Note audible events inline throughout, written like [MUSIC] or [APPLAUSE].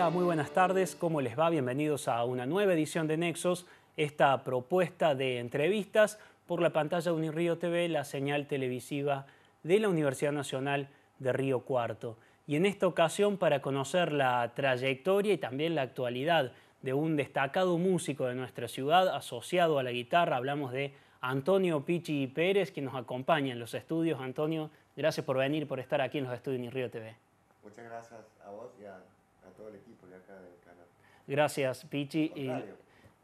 Hola, muy buenas tardes, ¿cómo les va? Bienvenidos a una nueva edición de Nexos, esta propuesta de entrevistas por la pantalla de Unirío TV, la señal televisiva de la Universidad Nacional de Río Cuarto. Y en esta ocasión para conocer la trayectoria y también la actualidad de un destacado músico de nuestra ciudad asociado a la guitarra, hablamos de Antonio Pichi Pérez, quien nos acompaña en los estudios. Antonio, gracias por venir, por estar aquí en los estudios de Unirío TV. Muchas gracias a vos y a todo el equipo de acá del canal. Gracias, Pichi. Y eh,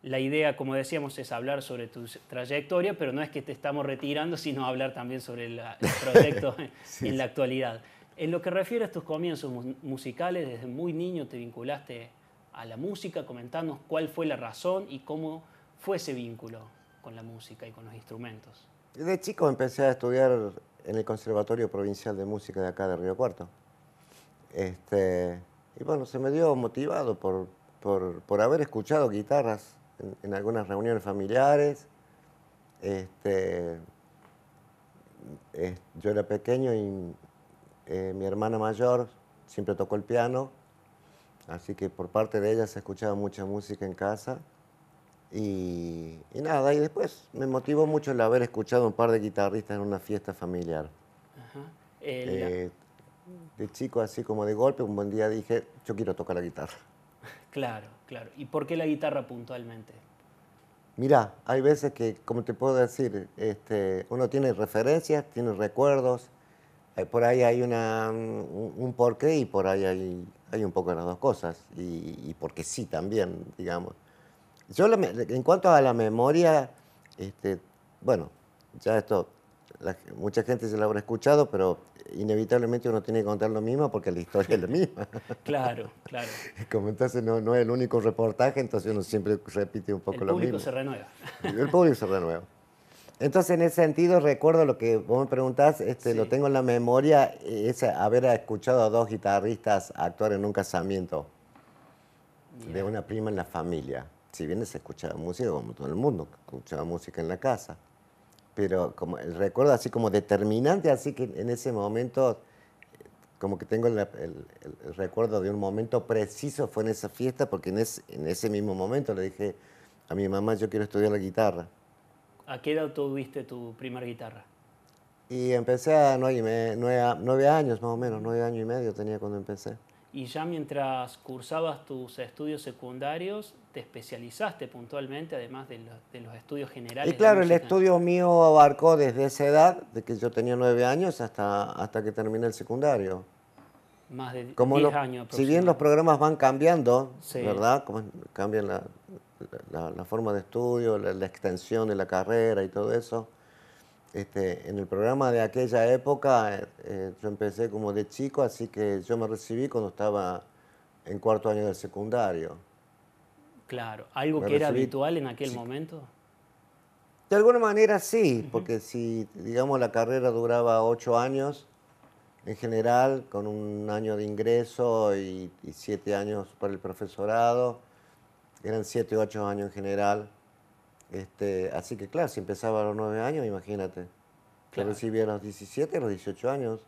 la idea, como decíamos, es hablar sobre tu trayectoria, pero no es que te estamos retirando, sino hablar también sobre el [LAUGHS] proyecto [LAUGHS] en la actualidad. En lo que refiere a tus comienzos musicales, desde muy niño te vinculaste a la música. Comentanos cuál fue la razón y cómo fue ese vínculo con la música y con los instrumentos. Desde chico empecé a estudiar en el Conservatorio Provincial de Música de acá de Río Cuarto. Este, y bueno, se me dio motivado por, por, por haber escuchado guitarras en, algunas reuniones familiares. Este, yo era pequeño y eh, mi hermana mayor siempre tocó el piano, así que por parte de ella se escuchaba mucha música en casa. Y, nada, y después me motivó mucho el haber escuchado un par de guitarristas en una fiesta familiar. Ajá. Eh, de chico, así como de golpe, un buen día dije, yo quiero tocar la guitarra. [LAUGHS] Claro, claro. ¿Y por qué la guitarra puntualmente? Mira, hay veces que, como te puedo decir, este, uno tiene referencias, tiene recuerdos, eh, por ahí hay una, un, porqué y por ahí hay, hay un poco de las dos cosas, y, porque sí también, digamos. Yo, en cuanto a la memoria, este, bueno, ya esto mucha gente se la habrá escuchado, pero inevitablemente uno tiene que contar lo mismo porque la historia es la misma. [LAUGHS] claro, claro. [LAUGHS] Como entonces no, es el único reportaje, entonces uno siempre repite un poco lo mismo. El público se renueva. [LAUGHS] El público se renueva. Entonces, en ese sentido, recuerdo lo que vos me preguntás, este, lo tengo en la memoria, es haber escuchado a dos guitarristas actuar en un casamiento de una prima en la familia. Si bien se escuchaba música, como todo el mundo, escuchaba música en la casa pero como el recuerdo así como determinante, así que en ese momento, como que tengo el, recuerdo de un momento preciso, fue en esa fiesta, porque en, en ese mismo momento le dije a mi mamá, yo quiero estudiar la guitarra. ¿A qué edad tuviste tu primera guitarra? Y empecé a nueve, años más o menos, nueve años y medio tenía cuando empecé y ya mientras cursabas tus estudios secundarios te especializaste puntualmente, además de, los estudios generales. Y claro, el estudio mío abarcó desde esa edad, de que yo tenía nueve años, hasta, hasta que terminé el secundario. Más de diez años Si bien los programas van cambiando, ¿verdad? cambian la, forma de estudio, la extensión de la carrera y todo eso. Este, en el programa de aquella época, eh, eh, yo empecé como de chico, así que yo me recibí cuando estaba en cuarto año del secundario. Claro, algo que era habitual en aquel momento. De alguna manera sí, porque si, digamos, la carrera duraba ocho años, en general, con un año de ingreso y, y siete años para el profesorado, eran siete o ocho años en general este, así que claro, si empezaba a los nueve años, imagínate. que recibía a los 17, a los 18 años,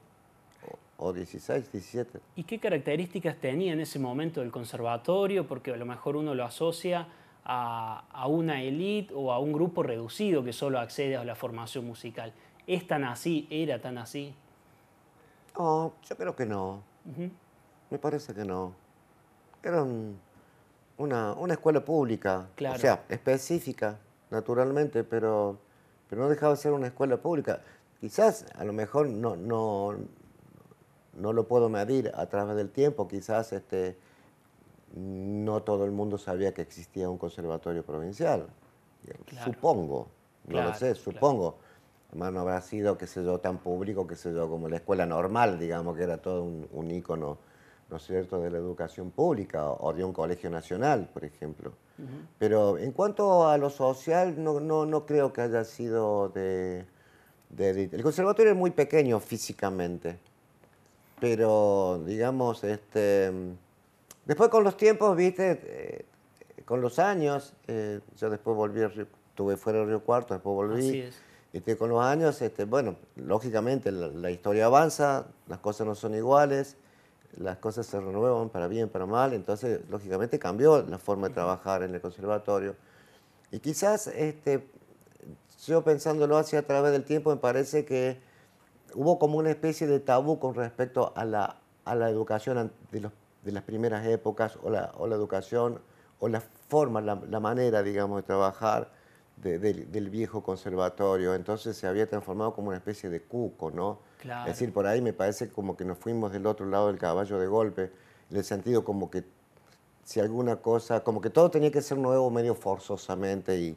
o, 16, 17. ¿Y qué características tenía en ese momento el conservatorio? Porque a lo mejor uno lo asocia a, una élite o a un grupo reducido que solo accede a la formación musical. ¿Es tan así? ¿Era tan así? No, yo creo que no. Me parece que no. Era una, una, escuela pública, o sea, específica naturalmente, pero, pero no dejaba de ser una escuela pública. Quizás, a lo mejor no, no, no lo puedo medir a través del tiempo, quizás este, no todo el mundo sabía que existía un conservatorio provincial. Supongo, no lo sé, supongo. Además no habrá sido, que sé yo, tan público, qué sé yo, como la escuela normal, digamos, que era todo un, un ícono ¿no es cierto?, de la educación pública o de un colegio nacional, por ejemplo. Pero en cuanto a lo social, no, no, no creo que haya sido de, El conservatorio es muy pequeño físicamente, pero digamos, este... Después con los tiempos, viste, eh, con los años, eh, yo después volví, estuve fuera de Río Cuarto, después volví. y este, con los años, este, bueno, lógicamente la, historia avanza, las cosas no son iguales, las cosas se renuevan para bien, para mal, entonces lógicamente cambió la forma de trabajar en el conservatorio. Y quizás este, yo pensándolo hacia a través del tiempo me parece que hubo como una especie de tabú con respecto a la, a la educación de, las primeras épocas o la, educación o la forma, la, la manera, digamos, de trabajar del, viejo conservatorio, entonces se había transformado como una especie de cuco, ¿no? Es decir, por ahí me parece como que nos fuimos del otro lado del caballo de golpe, en el sentido como que si alguna cosa, como que todo tenía que ser nuevo medio forzosamente y,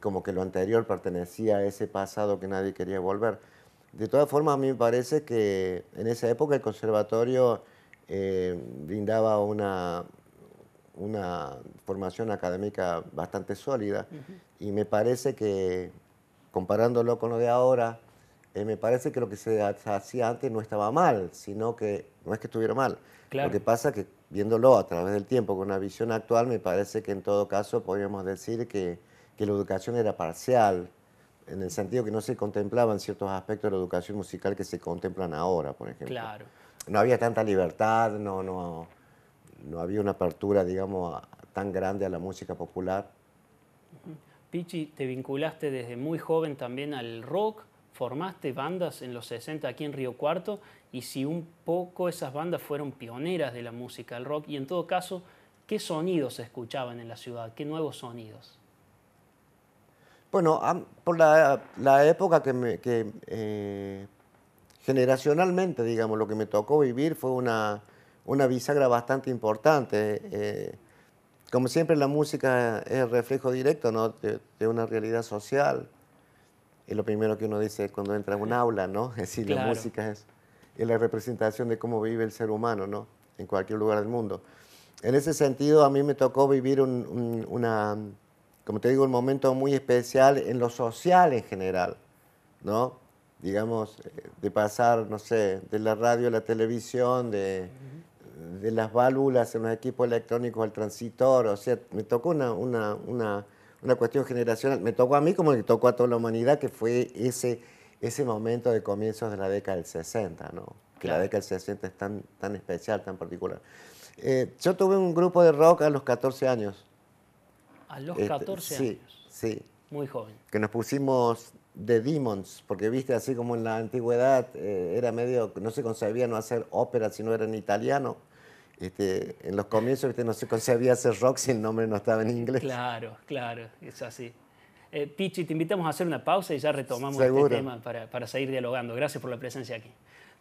como que lo anterior pertenecía a ese pasado que nadie quería volver. De todas formas, a mí me parece que en esa época el conservatorio eh, brindaba una, una formación académica bastante sólida. Y me parece que, comparándolo con lo de ahora, eh, me parece que lo que se hacía antes no estaba mal, sino que no es que estuviera mal. Lo que pasa que viéndolo a través del tiempo con una visión actual, me parece que en todo caso podríamos decir que, que la educación era parcial, en el sentido que no se contemplaban ciertos aspectos de la educación musical que se contemplan ahora, por ejemplo. No había tanta libertad, no, no, no había una apertura, digamos, tan grande a la música popular. Pichi, te vinculaste desde muy joven también al rock, formaste bandas en los 60 aquí en Río Cuarto y si un poco esas bandas fueron pioneras de la música, el rock, y en todo caso, ¿qué sonidos se escuchaban en la ciudad? ¿Qué nuevos sonidos? Bueno, por la, época que, eh, generacionalmente, digamos, lo que me tocó vivir fue una, bisagra bastante importante. Eh, como siempre, la música es el reflejo directo ¿no? de, una realidad social. Es lo primero que uno dice cuando entra en un aula, ¿no? [LAUGHS] Es decir, la música es, la representación de cómo vive el ser humano, ¿no? En cualquier lugar del mundo. En ese sentido, a mí me tocó vivir un, una, como te digo, un momento muy especial en lo social en general, ¿no? Digamos, eh, de pasar, no sé, de la radio a la televisión, de de las válvulas en los equipos electrónicos al transistor, o sea, me tocó una, una, una, una cuestión generacional, me tocó a mí como le tocó a toda la humanidad, que fue ese, ese momento de comienzos de la década del 60, ¿no? que la década del 60 es tan, tan especial, tan particular. Eh, yo tuve un grupo de rock a los 14 años. ¿A los 14 este, años? Sí, sí. Muy joven. Que nos pusimos The Demons, porque viste, así como en la antigüedad eh, era medio, no se concebía no hacer ópera si no era en italiano en los comienzos no se concebía hacer rock si el nombre no estaba en inglés. Claro, claro, es así. Eh, Pichi, te invitamos a hacer una pausa y ya retomamos el este tema para, seguir dialogando. Gracias por la presencia aquí.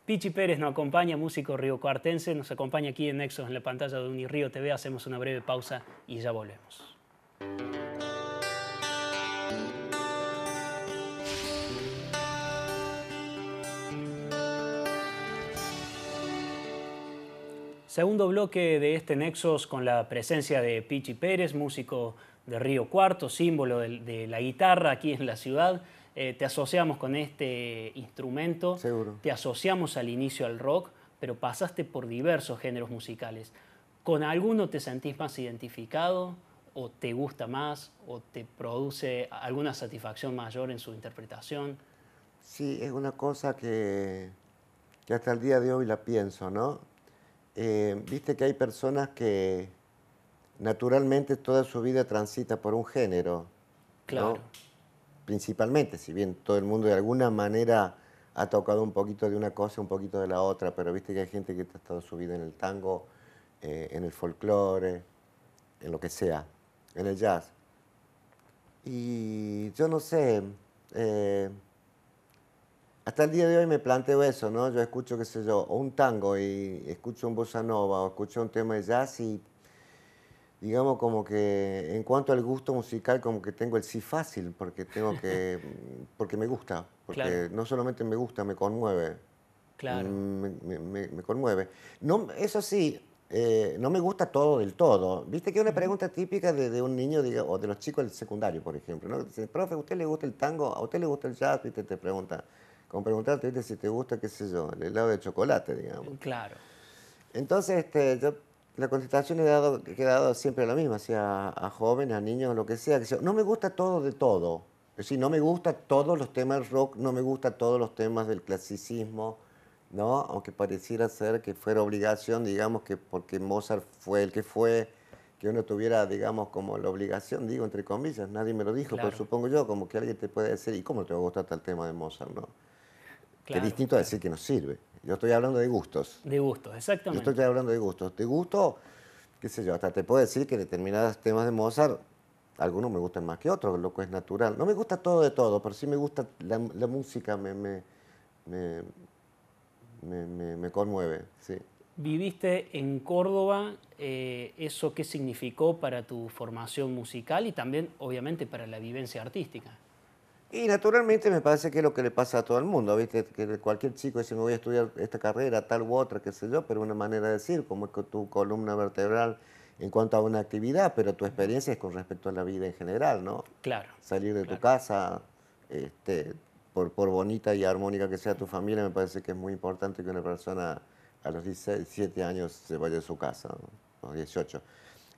Pichi Pérez nos acompaña, músico río cuartense, nos acompaña aquí en Nexos en la pantalla de Unirío TV. Hacemos una breve pausa y ya volvemos. Segundo bloque de este Nexos con la presencia de Pichi Pérez, músico de Río Cuarto, símbolo de, la guitarra aquí en la ciudad. Eh, te asociamos con este instrumento, Seguro. te asociamos al inicio al rock, pero pasaste por diversos géneros musicales. ¿Con alguno te sentís más identificado o te gusta más o te produce alguna satisfacción mayor en su interpretación? Sí, es una cosa que, que hasta el día de hoy la pienso, ¿no? Eh, viste que hay personas que naturalmente toda su vida transita por un género. Claro. Principalmente, si bien todo el mundo de alguna manera ha tocado un poquito de una cosa, un poquito de la otra, pero viste que hay gente que ha estado su vida en el tango, eh, en el folclore, en lo que sea, en el jazz. Y yo no sé, eh, hasta el día de hoy me planteo eso, ¿no? Yo escucho, qué sé yo, un tango y escucho un bossa nova o escucho un tema de jazz y digamos como que en cuanto al gusto musical como que tengo el sí fácil porque tengo que [LAUGHS] porque me gusta porque no solamente me gusta me conmueve claro me, conmueve no eso sí eh, no me gusta todo del todo viste que es una pregunta típica de, un niño o de los chicos del secundario por ejemplo no dice profe a usted le gusta el tango a usted le gusta el jazz viste te pregunta como preguntarte si te gusta, qué sé yo, el helado de chocolate, digamos. Eh, claro. Entonces, este, la contestación he dado, he siempre la misma, hacia a jóvenes, a niños, lo que sea. Que No me gusta todo de todo. Es decir, no me gustan todos los temas rock, no me gustan todos los temas del clasicismo, ¿no? Aunque pareciera ser que fuera obligación, digamos, que porque Mozart fue el que fue, que uno tuviera, digamos, como la obligación, digo, entre comillas, nadie me lo dijo, pero supongo yo, como que alguien te puede decir, ¿y cómo te va a gustar tal tema de Mozart, no? que distinto a decir que no sirve. Yo estoy hablando de gustos. De gustos, exactamente. Yo estoy hablando de gustos. De gusto, qué sé yo, hasta te puedo decir que determinados temas de Mozart, algunos me gustan más que otros, lo que es natural. No me gusta todo de todo, pero sí me gusta la, música, me, me, conmueve. Sí. Viviste en Córdoba, eh, ¿eso qué significó para tu formación musical y también, obviamente, para la vivencia artística? Y naturalmente me parece que es lo que le pasa a todo el mundo, ¿viste? Que cualquier chico dice, me voy a estudiar esta carrera, tal u otra, qué sé yo, pero una manera de decir, como es que tu columna vertebral en cuanto a una actividad, pero tu experiencia es con respecto a la vida en general, ¿no? Claro. Salir de tu casa, este, por, por, bonita y armónica que sea tu familia, me parece que es muy importante que una persona a los 17 años se vaya de su casa, a los 18.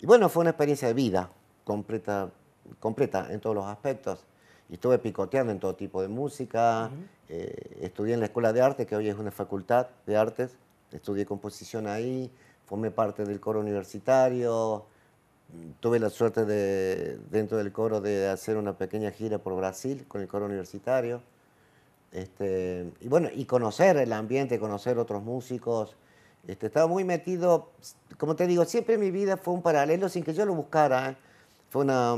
Y bueno, fue una experiencia de vida completa, completa en todos los aspectos y estuve picoteando en todo tipo de música. Eh, estudié en la Escuela de Arte, que hoy es una facultad de artes. Estudié composición ahí, formé parte del coro universitario. Tuve la suerte de, dentro del coro de hacer una pequeña gira por Brasil con el coro universitario. Este, y bueno, y conocer el ambiente, conocer otros músicos. Este, estaba muy metido, como te digo, siempre mi vida fue un paralelo sin que yo lo buscara. ¿eh? fue una,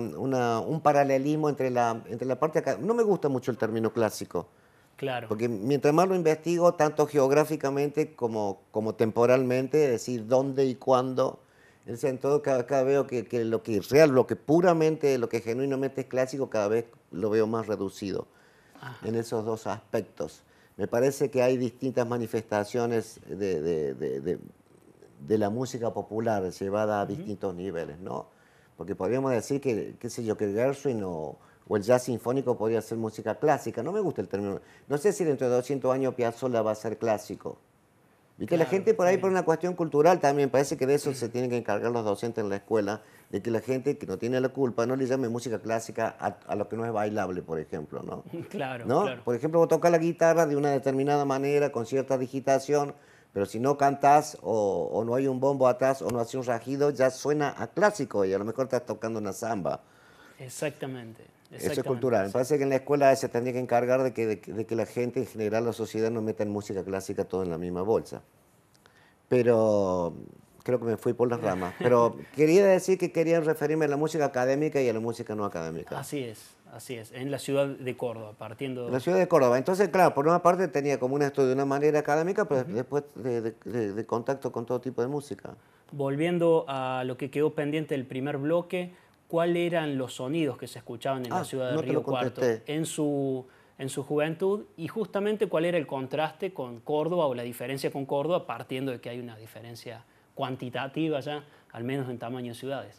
un paralelismo entre la, entre la parte acá. No me gusta mucho el término clásico. Claro. Porque mientras más lo investigo, tanto geográficamente como, como temporalmente, es decir, dónde y cuándo. en todo, cada, cada veo que, que, lo que es real, lo que puramente, lo que genuinamente es clásico, cada vez lo veo más reducido en esos dos aspectos. Me parece que hay distintas manifestaciones de, de, de, la música popular llevada a distintos niveles, ¿no? Porque podríamos decir que, qué sé yo, que Gershwin o, o el jazz sinfónico podría ser música clásica. No me gusta el término. No sé si dentro de 200 años Piazzolla va a ser clásico. Y que la gente por ahí, por una cuestión cultural también, parece que de eso se tienen que encargar los docentes en la escuela, de que la gente que no tiene la culpa no le llame música clásica a, lo que no es bailable, por ejemplo, ¿no? [LAUGHS] Claro, Por ejemplo, vos la guitarra de una determinada manera, con cierta digitación, pero si no cantas o, no hay un bombo atrás o no hace un rajido, ya suena a clásico y a lo mejor estás tocando una samba. Exactamente. Eso es cultural. Me parece que en la escuela se tendría que encargar de que, de, que la gente en general, la sociedad, no en música clásica todo en la misma bolsa. Pero creo que me fui por las ramas, pero [LAUGHS] quería decir que quería referirme a la música académica y a la música no académica. Así es, así es, en la ciudad de Córdoba, partiendo... la ciudad de Córdoba, entonces claro, por una parte tenía como un estudio de una manera académica, pero después de, contacto con todo tipo de música. Volviendo a lo que quedó pendiente del primer bloque, ¿cuáles eran los sonidos que se escuchaban en la ah, ciudad de Río Cuarto en su, en su juventud y justamente cuál era el contraste con Córdoba o la diferencia con Córdoba, partiendo de que hay una diferencia cuantitativa ya, al menos en tamaño ciudades.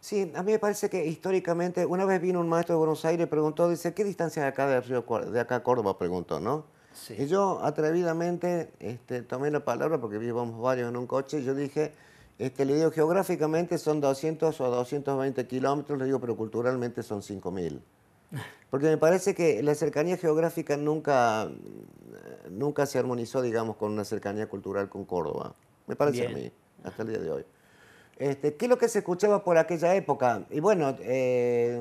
Sí, a mí me parece que históricamente, una vez vino un maestro de Buenos Aires y preguntó, dice, ¿qué distancia hay acá de acá a Córdoba? Preguntó, ¿no? Y yo atrevidamente este, tomé la palabra porque vivimos varios en un coche y yo dije, este, le digo, geográficamente son 200 o 220 kilómetros, le digo, pero culturalmente son 5.000. [LAUGHS] Porque me parece que la cercanía geográfica nunca nunca se armonizó, digamos, con una cercanía cultural con Córdoba. Me parece a mí, hasta el día de hoy. Este, ¿Qué es lo que se escuchaba por aquella época? Y bueno, eh,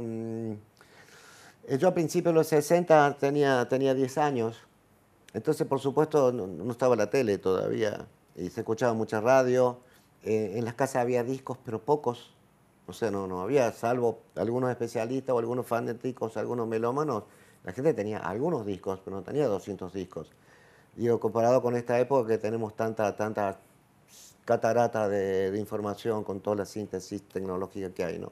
mm, yo a principios de los 60 tenía, tenía 10 años, entonces por supuesto no, estaba la tele todavía y se escuchaba mucha radio. Eh, en las casas había discos, pero pocos. O sea, no, no había, salvo algunos especialistas o algunos fanáticos, algunos melómanos. La gente tenía algunos discos, pero no tenía 200 discos. Digo, comparado con esta época que tenemos tanta, tanta catarata de, información con toda la síntesis tecnológica que hay, ¿no?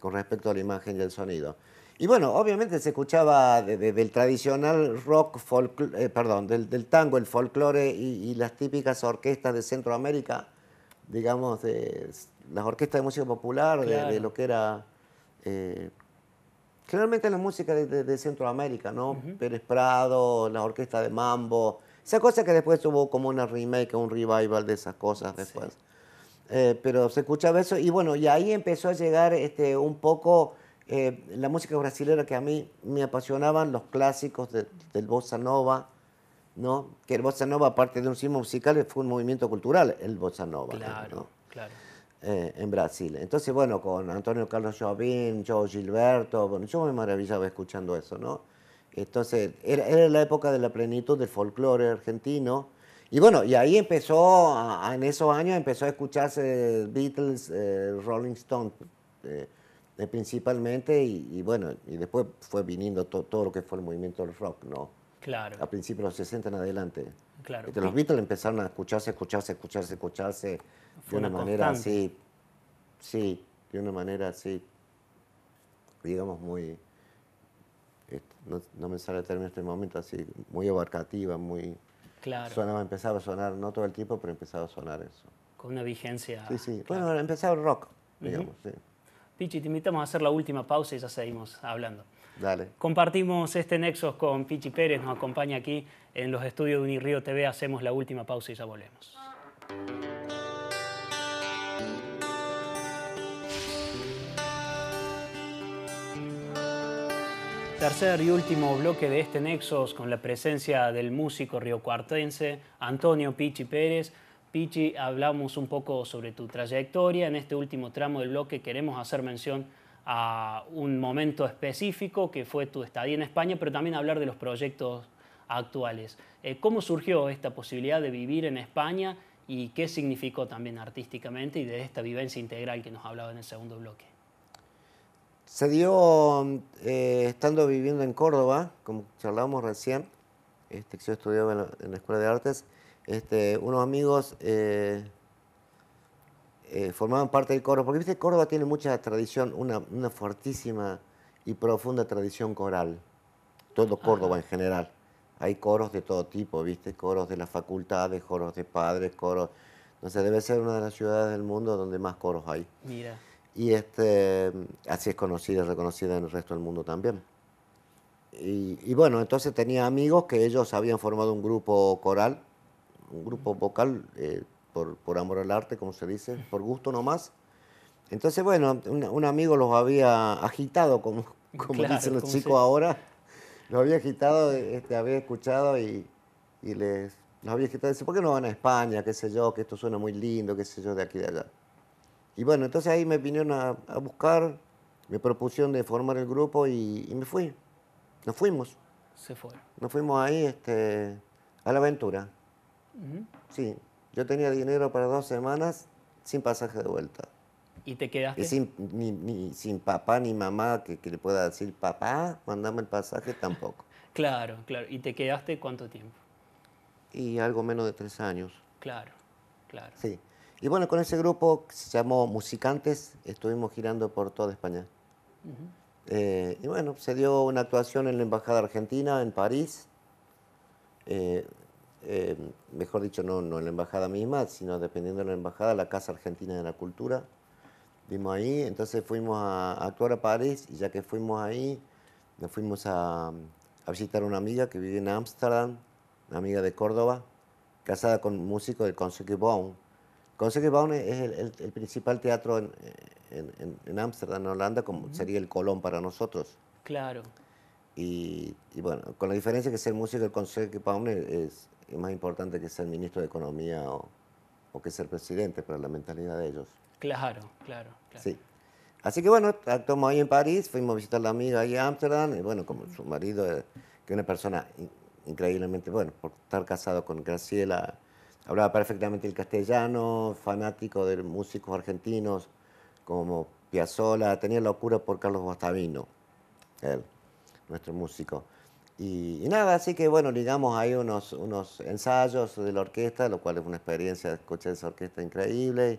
Con respecto a la imagen y el sonido. Y bueno, obviamente se escuchaba de, del tradicional rock, folk, eh, perdón, del, tango, el folclore y, las típicas orquestas de Centroamérica, digamos, de las orquestas de música popular, de, lo que era eh, generalmente la música de, Centroamérica, ¿no? Pérez Prado, la orquesta de Mambo, esa cosa que después tuvo como una remake, un revival de esas cosas después. Eh, pero se escuchaba eso y bueno, y ahí empezó a llegar este, un poco eh, la música brasileña que a mí me apasionaban, los clásicos del bossa nova, ¿no? Que el bossa nova, aparte de un cine musical, fue un movimiento cultural, el bossa nova. Claro, claro. Eh, en Brasil. Entonces, bueno, con Antonio Carlos Jobim, Joe Gilberto, bueno, yo me maravillaba escuchando eso, ¿no? Entonces, era, la época de la plenitud del folclore argentino. Y bueno, y ahí empezó, en esos años empezó a escucharse Beatles, eh, Rolling Stone, eh, principalmente, y, bueno, y después fue viniendo todo lo que fue el movimiento del rock, ¿no? Claro. A principios de los 60 en adelante. Claro. los Beatles empezaron a escucharse, escucharse, escucharse, escucharse de una, manera así, sí, de una manera así, digamos muy, no, me sale el término este momento, así, muy abarcativa, muy... Claro. empezaba a sonar, no todo el tiempo, pero empezaba a sonar eso. Con una vigencia... Sí, sí. Bueno, empezaba el rock, digamos, sí. Pichi, te invitamos a hacer la última pausa y ya seguimos hablando. Compartimos este Nexos con Pichi Pérez, nos acompaña aquí en los estudios de Unirío TV. Hacemos la última pausa y ya volvemos. Tercer y último bloque de este Nexos con la presencia del músico riocuartense Antonio Pichi Pérez. Pichi, hablamos un poco sobre tu trayectoria. En este último tramo del bloque queremos hacer mención a un momento específico que fue tu estadía en España, pero también hablar de los proyectos actuales. Eh, ¿Cómo surgió esta posibilidad de vivir en España y qué significó también artísticamente y de esta vivencia integral que nos hablaba en el segundo bloque? Se dio eh, estando viviendo en Córdoba, como charlábamos recién, este, yo estudiaba en la, Escuela de Artes, este, unos amigos eh, eh, formaban parte del coro, porque viste, Córdoba tiene mucha tradición, una, fortísima fuertísima y profunda tradición coral, todo Córdoba en general. Hay coros de todo tipo, viste, coros de las facultades, coros de padres, coros... No debe ser una de las ciudades del mundo donde más coros hay. Y este, así es conocida y reconocida en el resto del mundo también. Y, bueno, entonces tenía amigos que ellos habían formado un grupo coral, un grupo vocal eh, por, por amor al arte, como se dice, por gusto nomás. Entonces, bueno, un, amigo los había agitado, como, como [LAUGHS] dicen los chicos ahora. Los había agitado, este, había escuchado y, y les los había agitado. Dice, ¿por qué no van a España? ¿Qué sé yo? Que esto suena muy lindo, qué sé yo, de aquí y de allá. Y bueno, entonces ahí me vinieron a, buscar, me propusieron de formar el grupo y, me fui. Nos fuimos. Se fue. Nos fuimos ahí este, a la aventura. Sí, yo tenía dinero para dos semanas sin pasaje de vuelta. ¿Y te quedaste? Y sin, ni, sin papá ni mamá que, le pueda decir, papá, mandame el pasaje, tampoco. [LAUGHS] claro, claro. ¿Y te quedaste cuánto tiempo? Y algo menos de tres años. Claro, claro. Sí. Y bueno, con ese grupo que se llamó Musicantes, estuvimos girando por toda España. Eh, y bueno, se dio una actuación en la Embajada Argentina, en París. Eh, eh, mejor dicho, no, no en la embajada misma, sino dependiendo de la embajada, la Casa Argentina de la Cultura. Vimos ahí, entonces fuimos a, actuar a París y ya que fuimos ahí, nos fuimos a, visitar una amiga que vive en Ámsterdam, una amiga de Córdoba, casada con un músico del Consejo Baum. Consejo Baum es el, principal teatro en Ámsterdam, en, en, Holanda, como sería el Colón para nosotros. Claro. Y, bueno, con la diferencia que ser músico del Consejo Baum es es más importante que ser ministro de Economía o, o que ser presidente para la mentalidad de ellos. Claro, claro, Sí. Así que bueno, actuamos ahí en París, fuimos a visitar a la amiga ahí a Ámsterdam, y bueno, como su marido, eh, que es una persona increíblemente, bueno, por estar casado con Graciela, hablaba perfectamente el castellano, fanático de músicos argentinos como Piazzolla, tenía locura por Carlos Guastavino, él, nuestro músico. Y, nada, así que bueno, digamos, hay unos, unos ensayos de la orquesta, lo cual es una experiencia escuchar esa orquesta increíble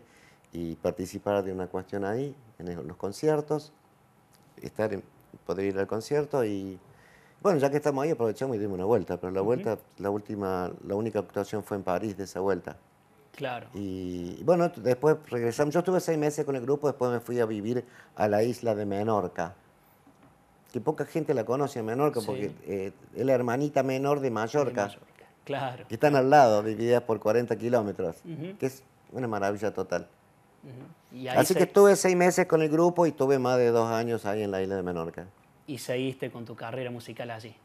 y, participar de una cuestión ahí, en los conciertos, estar poder ir al concierto y bueno, ya que estamos ahí aprovechamos y dimos una vuelta, pero la vuelta, la última, la única actuación fue en París de esa vuelta. Claro. Y, y bueno, después regresamos, yo estuve seis meses con el grupo, después me fui a vivir a la isla de Menorca que poca gente la conoce en Menorca, porque eh, es la hermanita menor de Mallorca, Mallorca. Claro. que están al lado, divididas por 40 kilómetros, que es una maravilla total. Así que estuve seis meses con el grupo y tuve más de dos años ahí en la isla de Menorca. ¿Y seguiste con tu carrera musical allí?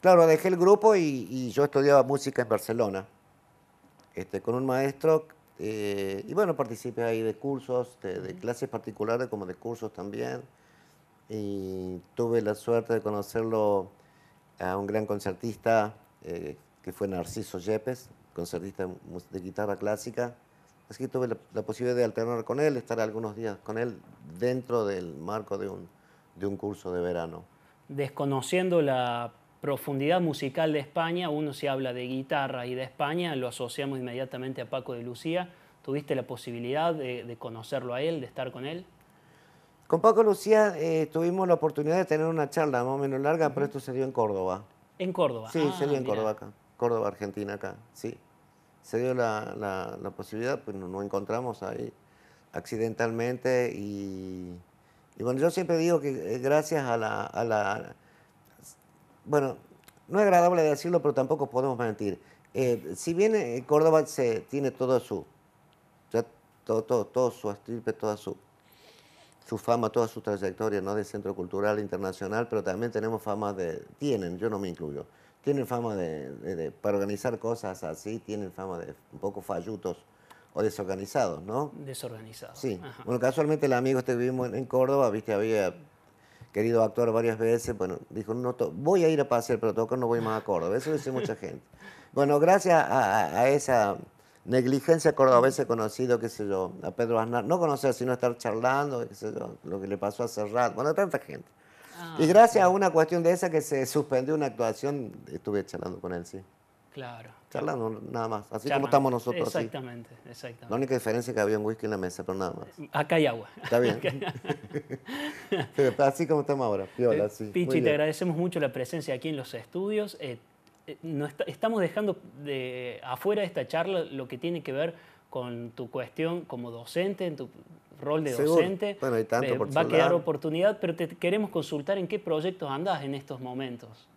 Claro, dejé el grupo y, yo estudiaba música en Barcelona, este, con un maestro, eh, y bueno, participé ahí de cursos, de, clases particulares como de cursos también y tuve la suerte de conocerlo a un gran concertista eh, que fue Narciso Yepes, concertista de guitarra clásica. Así que tuve la, posibilidad de alternar con él, estar algunos días con él dentro del marco de un, curso de verano. Desconociendo la profundidad musical de España, uno si habla de guitarra y de España, lo asociamos inmediatamente a Paco de Lucía. ¿Tuviste la posibilidad de conocerlo a él, de estar con él? Con Paco Lucía eh, tuvimos la oportunidad de tener una charla más o menos larga, pero esto se dio en Córdoba. ¿En Córdoba? Sí, se dio en ah, Córdoba Córdoba, Argentina acá, sí. Se dio la, posibilidad, pues nos, encontramos ahí accidentalmente y, bueno, yo siempre digo que eh, gracias a la, Bueno, no es agradable decirlo, pero tampoco podemos mentir. Eh, si bien Córdoba se tiene todo su, todo, todo, todo su estirpe, toda su su fama, toda su trayectoria, ¿no? De centro cultural internacional, pero también tenemos fama de, tienen, yo no me incluyo, tienen fama de, para organizar cosas así, tienen fama de un poco fallutos o desorganizados, ¿no? Desorganizados. Sí. Bueno, casualmente el amigo este que vivimos en, Córdoba, viste, había querido actuar varias veces, bueno, dijo, no voy a ir a pasear, pero toca no voy más a Córdoba. Eso dice mucha gente. [LAUGHS] Bueno, gracias a esa negligencia cordobesa he conocido, qué sé yo, a Pedro Aznar, no conocer, sino estar charlando, qué sé yo, lo que le pasó a Serrat, bueno, tanta gente. y ah, gracias a una cuestión de esa que se suspendió una actuación, estuve charlando con él, sí. Claro. Charlando, nada más. Así como estamos nosotros. Exactamente, exactamente. La única diferencia es que había un whisky en la mesa, pero nada más. Acá hay agua. Está bien. [LAUGHS] [LAUGHS] así como estamos ahora, piola, eh, sí. Pichi, te agradecemos mucho la presencia aquí en los estudios. Eh, eh, estamos dejando afuera de esta charla lo que tiene que ver con tu cuestión como docente, en tu rol de docente. Bueno, hay tanto eh, va a quedar oportunidad, pero te queremos consultar en qué proyectos andás en estos momentos.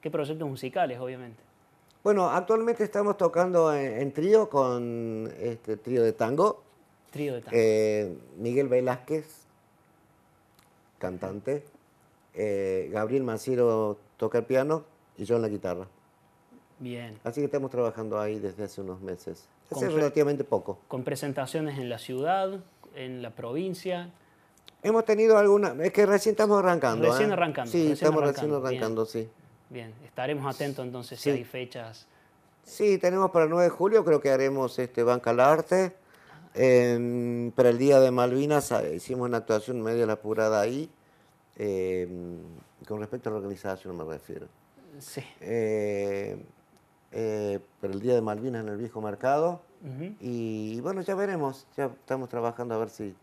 ¿Qué proyectos musicales, obviamente? Bueno, actualmente estamos tocando en, trío con este trío de tango. Trío de tango. Eh, Miguel Velázquez, cantante. Gabriel Manciro toca el piano y yo en la guitarra. Bien. Así que estamos trabajando ahí desde hace unos meses. Hace relativamente poco. Con presentaciones en la ciudad, en la provincia. Hemos tenido alguna, es que recién estamos arrancando. ¿eh? Recién arrancando. Sí, estamos recién arrancando, sí. Bien, estaremos atentos entonces si hay fechas. Sí, tenemos para el 9 de julio, creo que haremos este Banca la Arte. Em, para el Día de Malvinas ah, hicimos una actuación medio apurada ahí. Em, con respecto a la organización me refiero. Sí. Eh, eh, para el Día de Malvinas en el Viejo Mercado. y, bueno, ya veremos, ya estamos trabajando a ver si,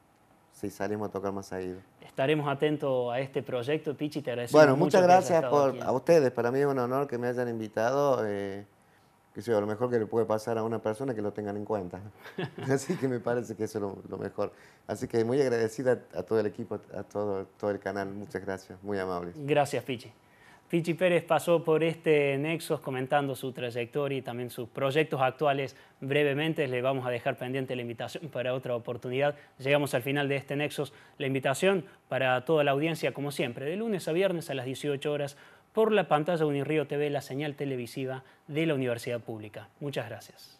si salimos a tocar más ahí Estaremos atentos a este proyecto, Pichi, te agradecemos. Bueno, muchas gracias a ustedes, para mí es un honor que me hayan invitado. Eh, que sea, lo mejor que le puede pasar a una persona que lo tengan en cuenta. [LAUGHS] [LAUGHS] Así que me parece que eso es lo, lo mejor. Así que muy agradecida a todo el equipo, a todo, todo el canal. Muchas gracias, muy amables. Gracias, Pichi. Pichi Pérez pasó por este Nexos comentando su trayectoria y también sus proyectos actuales brevemente. Le vamos a dejar pendiente la invitación para otra oportunidad. Llegamos al final de este Nexos. La invitación para toda la audiencia, como siempre, de lunes a viernes a las 18 horas por la pantalla Unirío TV, la señal televisiva de la Universidad Pública. Muchas gracias.